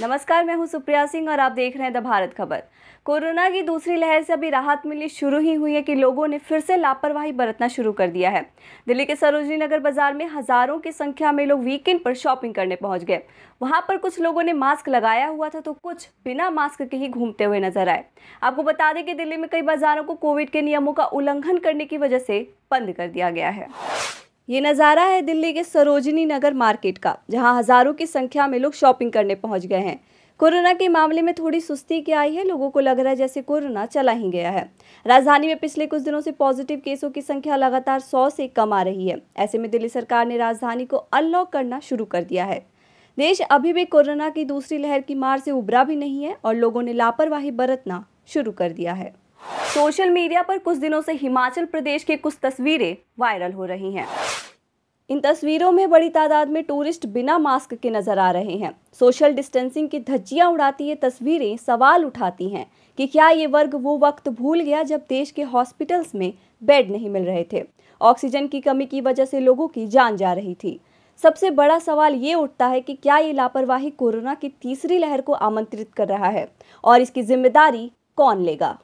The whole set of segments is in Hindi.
नमस्कार मैं हूं सुप्रिया सिंह और आप देख रहे हैं द भारत खबर कोरोना की दूसरी लहर से अभी राहत मिलनी शुरू ही हुई है कि लोगों ने फिर से लापरवाही बरतना शुरू कर दिया है दिल्ली के सरोजनी नगर बाजार में हजारों की संख्या में लोग वीकेंड पर शॉपिंग करने पहुंच गए वहां पर कुछ लोगों ने मास्क लगाया हुआ था तो कुछ बिना मास्क के ही घूमते हुए नजर आए आपको बता दें कि दिल्ली में कई बाजारों को कोविड के नियमों का उल्लंघन करने की वजह से बंद कर दिया गया है ये नज़ारा है दिल्ली के सरोजनी नगर मार्केट का जहां हज़ारों की संख्या में लोग शॉपिंग करने पहुंच गए हैं कोरोना के मामले में थोड़ी सुस्ती की आई है लोगों को लग रहा है जैसे कोरोना चला ही गया है राजधानी में पिछले कुछ दिनों से पॉजिटिव केसों की संख्या लगातार सौ से कम आ रही है ऐसे में दिल्ली सरकार ने राजधानी को अनलॉक करना शुरू कर दिया है देश अभी भी कोरोना की दूसरी लहर की मार से उभरा भी नहीं है और लोगों ने लापरवाही बरतना शुरू कर दिया है सोशल मीडिया पर कुछ दिनों से हिमाचल प्रदेश के कुछ तस्वीरें वायरल हो रही हैं इन तस्वीरों में बड़ी तादाद में टूरिस्ट बिना मास्क के नजर आ रहे हैं सोशल डिस्टेंसिंग की धज्जियां उड़ाती ये तस्वीरें सवाल उठाती हैं कि क्या ये वर्ग वो वक्त भूल गया जब देश के हॉस्पिटल्स में बेड नहीं मिल रहे थे ऑक्सीजन की कमी की वजह से लोगों की जान जा रही थी सबसे बड़ा सवाल ये उठता है कि क्या ये लापरवाही कोरोना की तीसरी लहर को आमंत्रित कर रहा है और इसकी जिम्मेदारी कौन लेगा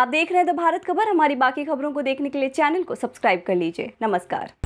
आप देख रहे हैं द भारत खबर हमारी बाकी खबरों को देखने के लिए चैनल को सब्सक्राइब कर लीजिए नमस्कार